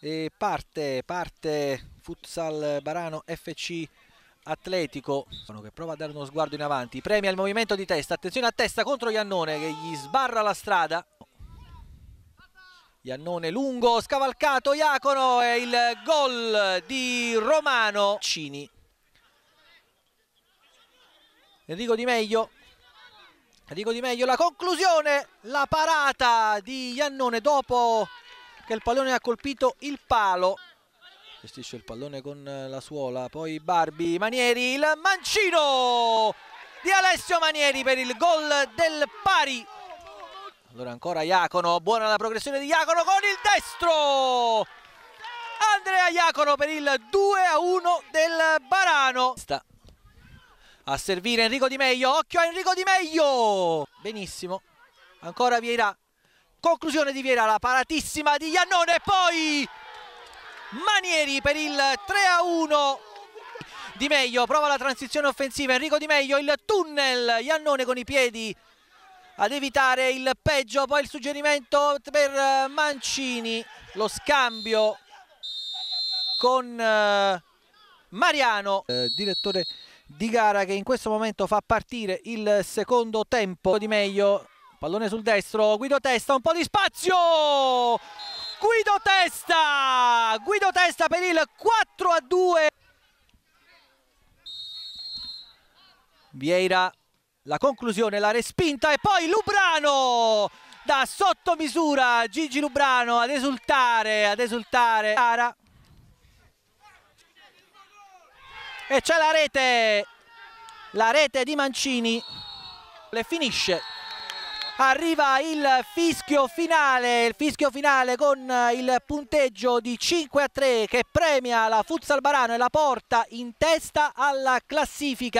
E parte, parte Futsal Barano FC Atletico che prova a dare uno sguardo in avanti premia il movimento di testa attenzione a testa contro Iannone che gli sbarra la strada Iannone lungo scavalcato Iacono e il gol di Romano Cini Enrico Di Meglio Enrico Di Meglio la conclusione la parata di Iannone dopo che il pallone ha colpito il palo gestisce il pallone con eh, la suola poi Barbi, Manieri, il mancino di Alessio Manieri per il gol del pari allora ancora Iacono, buona la progressione di Iacono con il destro Andrea Iacono per il 2 a 1 del Barano sta a servire Enrico Di Meglio, occhio a Enrico Di Meglio benissimo, ancora Vieira conclusione di Viera la paratissima di Iannone e poi Manieri per il 3 a 1 Di Meglio prova la transizione offensiva Enrico Di Meglio il tunnel Iannone con i piedi ad evitare il peggio poi il suggerimento per eh, Mancini lo scambio con eh, Mariano eh, direttore di gara che in questo momento fa partire il secondo tempo Di Meglio Pallone sul destro, Guido Testa, un po' di spazio! Guido Testa! Guido Testa per il 4 a 2. Vieira, la conclusione, la respinta e poi Lubrano! Da sottomisura Gigi Lubrano ad esultare, ad esultare. E c'è la rete, la rete di Mancini. Le finisce arriva il fischio finale, il fischio finale con eh, il punteggio di 5 a 3 che premia la Futsal Barano e la porta in testa alla classifica.